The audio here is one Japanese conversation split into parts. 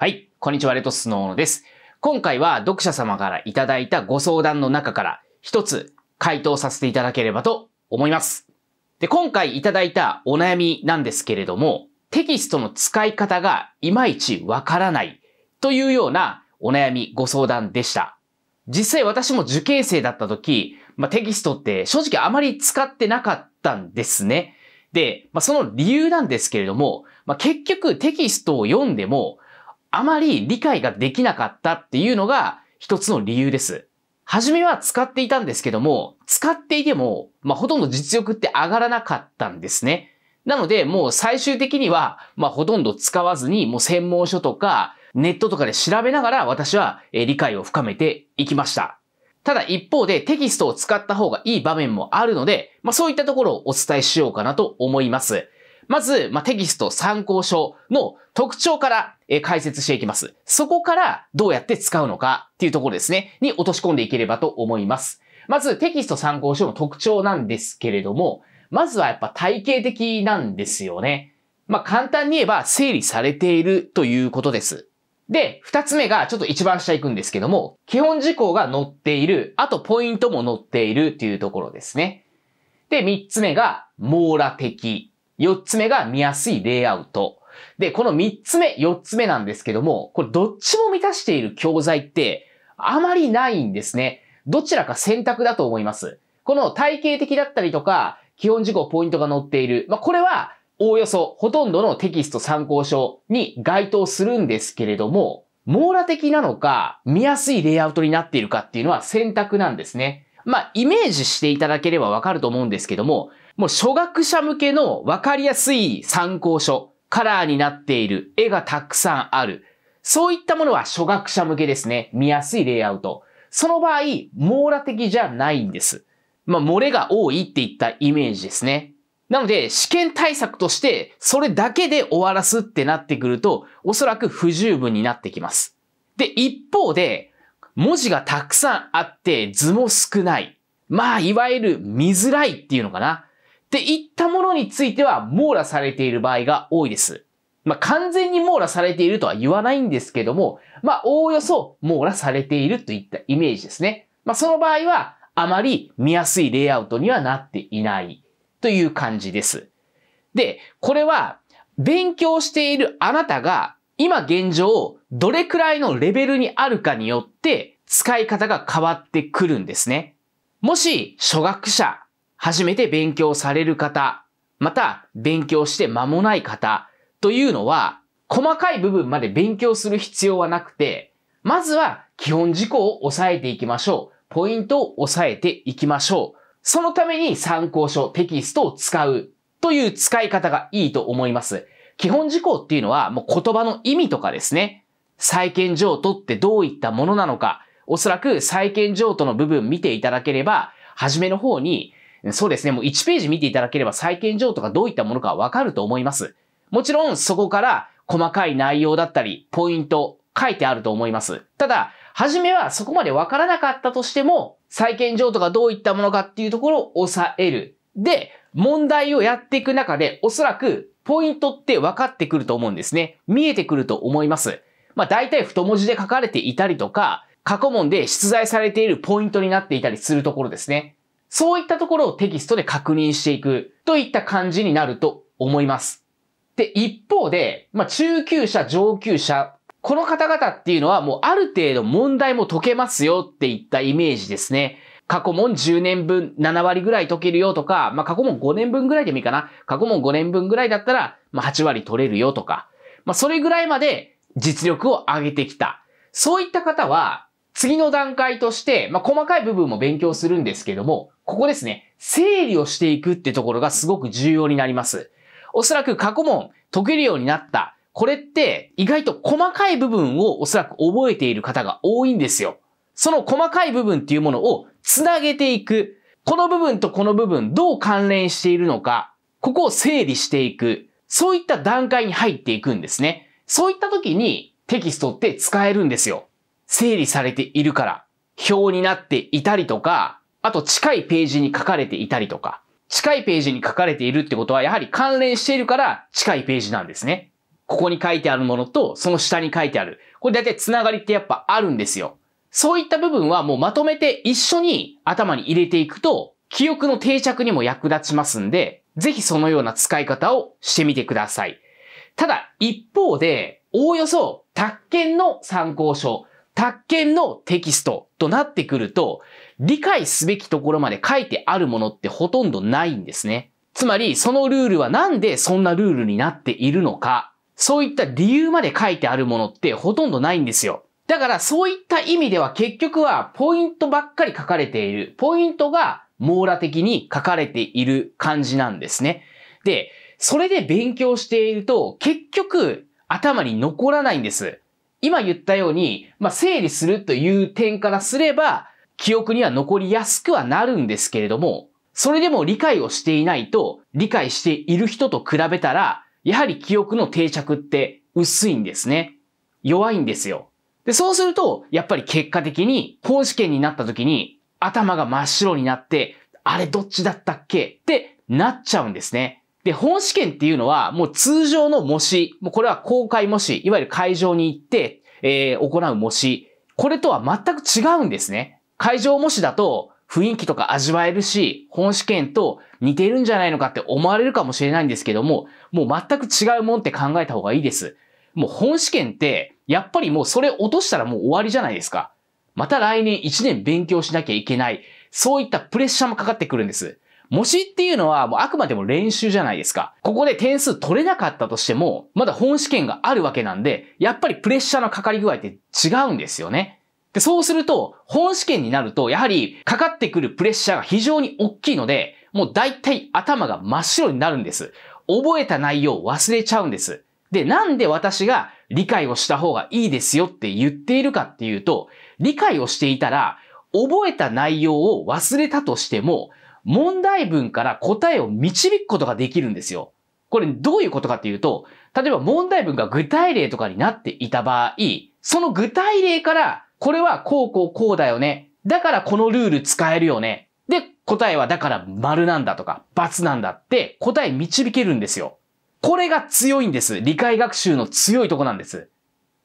はい、こんにちは、レトスの小のです。今回は読者様からいただいたご相談の中から一つ回答させていただければと思います。で、今回いただいたお悩みなんですけれども、テキストの使い方がいまいちわからないというようなお悩みご相談でした。実際私も受験生だった時、まあ、テキストって正直あまり使ってなかったんですね。で、まあ、その理由なんですけれども、まあ、結局テキストを読んでもあまり理解ができなかったっていうのが一つの理由です。はじめは使っていたんですけども、使っていても、まあ、ほとんど実力って上がらなかったんですね。なので、もう最終的には、まあ、ほとんど使わずに、もう専門書とか、ネットとかで調べながら私は理解を深めていきました。ただ一方でテキストを使った方がいい場面もあるので、まあそういったところをお伝えしようかなと思います。まず、まあ、テキスト参考書の特徴から、え解説していきます。そこからどうやって使うのかっていうところですね、に落とし込んでいければと思います。まず、テキスト参考書の特徴なんですけれども、まずはやっぱ体系的なんですよね。まあ、簡単に言えば整理されているということです。で、二つ目がちょっと一番下行くんですけども、基本事項が載っている、あとポイントも載っているっていうところですね。で、三つ目が網羅的。4つ目が見やすいレイアウト。で、この3つ目、4つ目なんですけども、これどっちも満たしている教材ってあまりないんですね。どちらか選択だと思います。この体系的だったりとか、基本事項ポイントが載っている。まあ、これは、おおよそ、ほとんどのテキスト参考書に該当するんですけれども、網羅的なのか、見やすいレイアウトになっているかっていうのは選択なんですね。まあ、イメージしていただければわかると思うんですけども、もう初学者向けのわかりやすい参考書、カラーになっている、絵がたくさんある。そういったものは初学者向けですね。見やすいレイアウト。その場合、網羅的じゃないんです。まあ、漏れが多いっていったイメージですね。なので、試験対策として、それだけで終わらすってなってくると、おそらく不十分になってきます。で、一方で、文字がたくさんあって、図も少ない。まあ、いわゆる見づらいっていうのかな。っていったものについては網羅されている場合が多いです。まあ、完全に網羅されているとは言わないんですけども、まあ、おおよそ網羅されているといったイメージですね。まあ、その場合は、あまり見やすいレイアウトにはなっていないという感じです。で、これは、勉強しているあなたが、今現状、どれくらいのレベルにあるかによって、使い方が変わってくるんですね。もし、初学者初めて勉強される方、また勉強して間もない方というのは、細かい部分まで勉強する必要はなくて、まずは基本事項を押さえていきましょう。ポイントを押さえていきましょう。そのために参考書、テキストを使うという使い方がいいと思います。基本事項っていうのはもう言葉の意味とかですね。債権譲渡ってどういったものなのか、おそらく債権譲渡の部分見ていただければ、初めの方にそうですね、もう1ページ見ていただければ債権譲渡がどういったものかわかると思います。もちろんそこから細かい内容だったり、ポイント、書いてあると思います。ただ、初めはそこまでわからなかったとしても、債権譲渡がどういったものかっていうところを抑える。で、問題をやっていく中で、おそらくポイントって分かってくると思うんですね。見えてくると思います。まあ大体太文字で書かれていたりとか、過去問で出題されているポイントになっていたりするところですね。そういったところをテキストで確認していくといった感じになると思います。で、一方で、まあ、中級者、上級者、この方々っていうのはもうある程度問題も解けますよっていったイメージですね。過去問10年分7割ぐらい解けるよとか、まあ、過去問5年分ぐらいでもいいかな。過去問5年分ぐらいだったら、ま8割取れるよとか。まあ、それぐらいまで実力を上げてきた。そういった方は、次の段階として、まあ、細かい部分も勉強するんですけども、ここですね、整理をしていくってところがすごく重要になります。おそらく過去問解けるようになった。これって意外と細かい部分をおそらく覚えている方が多いんですよ。その細かい部分っていうものをつなげていく。この部分とこの部分どう関連しているのか、ここを整理していく。そういった段階に入っていくんですね。そういった時にテキストって使えるんですよ。整理されているから、表になっていたりとか、あと近いページに書かれていたりとか、近いページに書かれているってことはやはり関連しているから近いページなんですね。ここに書いてあるものとその下に書いてある。これ大体つながりってやっぱあるんですよ。そういった部分はもうまとめて一緒に頭に入れていくと記憶の定着にも役立ちますんで、ぜひそのような使い方をしてみてください。ただ一方で、おおよそ、宅建の参考書、宅建のテキストとなってくると、理解すべきところまで書いてあるものってほとんどないんですね。つまり、そのルールはなんでそんなルールになっているのか、そういった理由まで書いてあるものってほとんどないんですよ。だからそういった意味では結局はポイントばっかり書かれている。ポイントが網羅的に書かれている感じなんですね。で、それで勉強していると結局頭に残らないんです。今言ったように、まあ、整理するという点からすれば、記憶には残りやすくはなるんですけれども、それでも理解をしていないと、理解している人と比べたら、やはり記憶の定着って薄いんですね。弱いんですよ。で、そうすると、やっぱり結果的に、本試験になった時に、頭が真っ白になって、あれどっちだったっけってなっちゃうんですね。で、本試験っていうのは、もう通常の模試、もうこれは公開模試、いわゆる会場に行って、えー、行う模試、これとは全く違うんですね。会場模試だと、雰囲気とか味わえるし、本試験と似てるんじゃないのかって思われるかもしれないんですけども、もう全く違うもんって考えた方がいいです。もう本試験って、やっぱりもうそれ落としたらもう終わりじゃないですか。また来年1年勉強しなきゃいけない。そういったプレッシャーもかかってくるんです。模試っていうのはもうあくまでも練習じゃないですか。ここで点数取れなかったとしても、まだ本試験があるわけなんで、やっぱりプレッシャーのかかり具合って違うんですよね。で、そうすると、本試験になると、やはりかかってくるプレッシャーが非常に大きいので、もう大体頭が真っ白になるんです。覚えた内容を忘れちゃうんです。で、なんで私が理解をした方がいいですよって言っているかっていうと、理解をしていたら、覚えた内容を忘れたとしても、問題文から答えを導くことができるんですよ。これどういうことかっていうと、例えば問題文が具体例とかになっていた場合、その具体例から、これはこうこうこうだよね。だからこのルール使えるよね。で、答えはだから丸なんだとか、×なんだって答え導けるんですよ。これが強いんです。理解学習の強いとこなんです。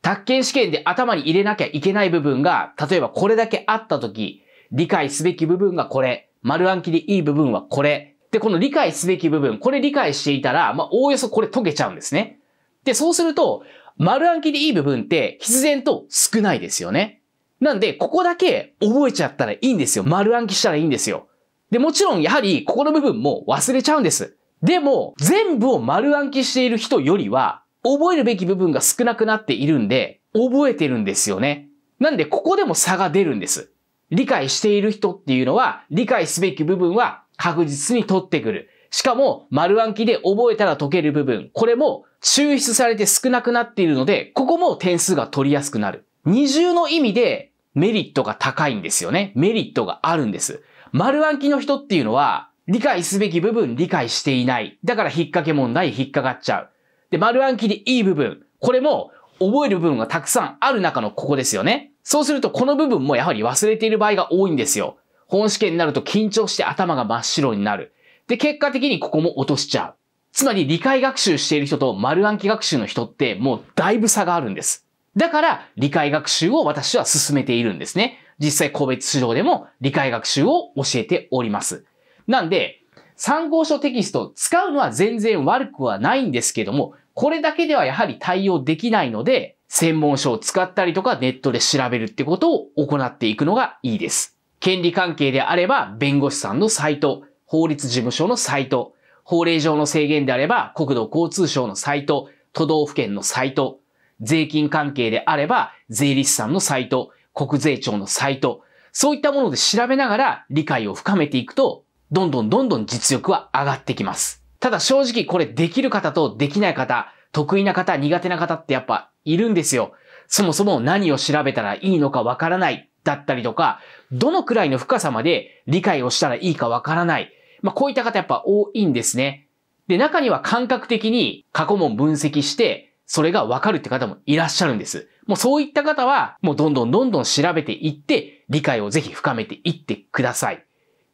宅建試験で頭に入れなきゃいけない部分が、例えばこれだけあった時、理解すべき部分がこれ、丸暗記でいい部分はこれ。で、この理解すべき部分、これ理解していたら、まあ、おおよそこれ解けちゃうんですね。で、そうすると、丸暗記でいい部分って必然と少ないですよね。なんで、ここだけ覚えちゃったらいいんですよ。丸暗記したらいいんですよ。で、もちろん、やはり、ここの部分も忘れちゃうんです。でも、全部を丸暗記している人よりは、覚えるべき部分が少なくなっているんで、覚えてるんですよね。なんで、ここでも差が出るんです。理解している人っていうのは、理解すべき部分は確実に取ってくる。しかも、丸暗記で覚えたら解ける部分。これも抽出されて少なくなっているので、ここも点数が取りやすくなる。二重の意味でメリットが高いんですよね。メリットがあるんです。丸暗記の人っていうのは、理解すべき部分理解していない。だから引っ掛け問題引っかかっちゃう。で、丸暗記でいい部分。これも覚える部分がたくさんある中のここですよね。そうするとこの部分もやはり忘れている場合が多いんですよ。本試験になると緊張して頭が真っ白になる。で、結果的にここも落としちゃう。つまり理解学習している人と丸暗記学習の人ってもうだいぶ差があるんです。だから理解学習を私は進めているんですね。実際個別指導でも理解学習を教えております。なんで、参考書テキスト使うのは全然悪くはないんですけども、これだけではやはり対応できないので、専門書を使ったりとかネットで調べるってことを行っていくのがいいです。権利関係であれば弁護士さんのサイト、法律事務所のサイト、法令上の制限であれば国土交通省のサイト、都道府県のサイト、税金関係であれば税理士さんのサイト、国税庁のサイト、そういったもので調べながら理解を深めていくと、どんどんどんどん実力は上がってきます。ただ正直これできる方とできない方、得意な方、苦手な方ってやっぱいるんですよ。そもそも何を調べたらいいのかわからないだったりとか、どのくらいの深さまで理解をしたらいいかわからない。まあ、こういった方やっぱ多いんですね。で、中には感覚的に過去問分析して、それがわかるって方もいらっしゃるんです。もうそういった方は、もうどんどんどんどん調べていって、理解をぜひ深めていってください。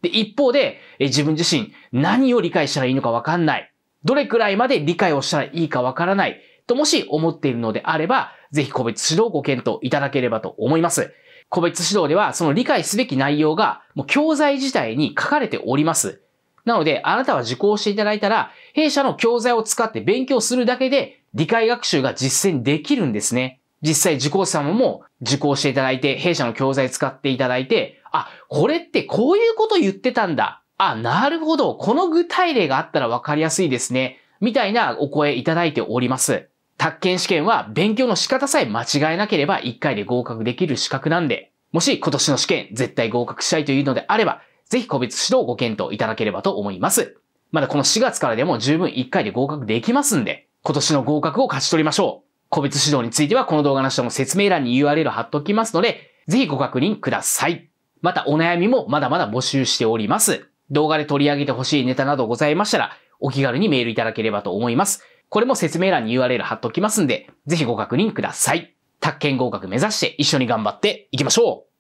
で、一方で、え自分自身何を理解したらいいのかわかんない。どれくらいまで理解をしたらいいかわからないともし思っているのであれば、ぜひ個別指導をご検討いただければと思います。個別指導ではその理解すべき内容がもう教材自体に書かれております。なので、あなたは受講していただいたら、弊社の教材を使って勉強するだけで理解学習が実践できるんですね。実際受講者様も受講していただいて、弊社の教材使っていただいて、あ、これってこういうこと言ってたんだあ、なるほど。この具体例があったらわかりやすいですね。みたいなお声いただいております。宅建試験は勉強の仕方さえ間違えなければ1回で合格できる資格なんで、もし今年の試験絶対合格したいというのであれば、ぜひ個別指導をご検討いただければと思います。まだこの4月からでも十分1回で合格できますんで、今年の合格を勝ち取りましょう。個別指導についてはこの動画の下の説明欄に URL 貼っておきますので、ぜひご確認ください。またお悩みもまだまだ募集しております。動画で取り上げてほしいネタなどございましたら、お気軽にメールいただければと思います。これも説明欄に URL 貼っときますんで、ぜひご確認ください。宅建合格目指して一緒に頑張っていきましょう